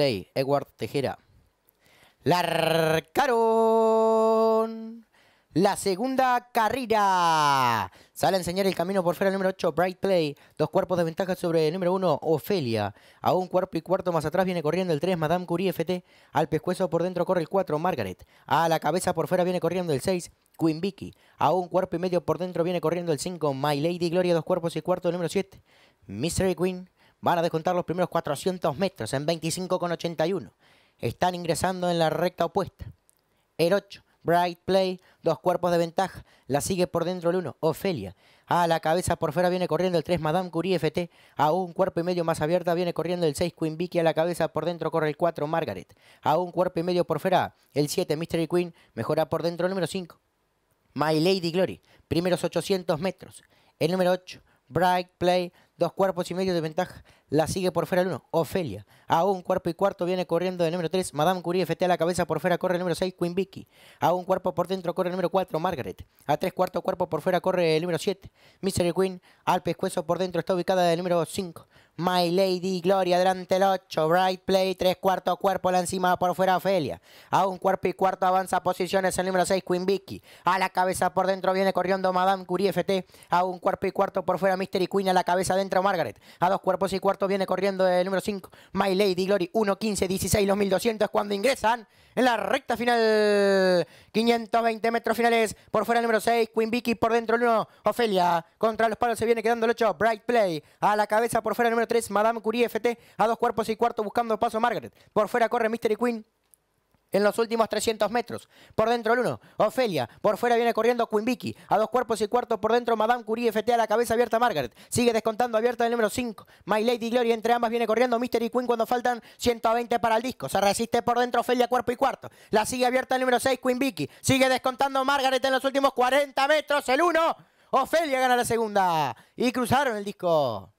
Edward Tejera. Larcaron la segunda carrera. Sale a enseñar el camino por fuera el número 8, Bright Play. Dos cuerpos de ventaja sobre el número 1, Ofelia. A un cuerpo y cuarto más atrás viene corriendo el 3, Madame Curie FT. Al pescuezo por dentro corre el 4, Margaret. A la cabeza por fuera viene corriendo el 6, Queen Vicky. A un cuerpo y medio por dentro viene corriendo el 5, My Lady Gloria. Dos cuerpos y cuarto, el número 7, Mystery Queen. Van a descontar los primeros 400 metros en 25,81. Están ingresando en la recta opuesta. El 8, Bright Play, dos cuerpos de ventaja. La sigue por dentro el 1, Ofelia. A la cabeza por fuera viene corriendo el 3, Madame Curie FT. A un cuerpo y medio más abierta viene corriendo el 6, Queen Vicky. A la cabeza por dentro corre el 4, Margaret. A un cuerpo y medio por fuera el 7, Mystery Queen. Mejora por dentro el número 5, My Lady Glory. Primeros 800 metros. El número 8, Bright Play, dos cuerpos y medio de ventaja. La sigue por fuera el 1, Ofelia. A un cuerpo y cuarto viene corriendo el número 3, Madame Curie, FT a la cabeza por fuera, corre el número 6, Queen Vicky. A un cuerpo por dentro corre el número 4, Margaret. A tres cuartos cuerpo por fuera corre el número 7, Misery Queen. Al pescuezo por dentro está ubicada el número 5. My Lady Gloria adelante el 8. Bright Play, Tres cuartos cuerpo, la encima por fuera Ofelia. A un cuerpo y cuarto avanza posiciones el número 6, Queen Vicky. A la cabeza por dentro viene corriendo Madame Curie FT. A un cuerpo y cuarto por fuera Mystery Queen. A la cabeza dentro Margaret. A dos cuerpos y cuarto viene corriendo el número 5, My Lady Glory. 1, 15, 16, los 1200 cuando ingresan en la recta final. 520 metros finales. Por fuera el número 6, Queen Vicky. Por dentro el 1, Ofelia. Contra los palos se viene quedando el 8, Bright Play. A la cabeza por fuera el número 3, Madame Curie FT, a dos cuerpos y cuarto buscando paso Margaret. Por fuera corre Mystery Queen. En los últimos 300 metros. Por dentro el 1. Ofelia. Por fuera viene corriendo Queen Vicky. A dos cuerpos y cuarto por dentro. Madame Curie FT a la cabeza abierta Margaret. Sigue descontando abierta el número 5. My Lady Glory. Entre ambas viene corriendo Mystery Queen cuando faltan 120 para el disco. Se resiste por dentro Ofelia cuerpo y cuarto. La sigue abierta el número 6 Vicky. Sigue descontando Margaret en los últimos 40 metros. El 1. Ofelia gana la segunda. Y cruzaron el disco.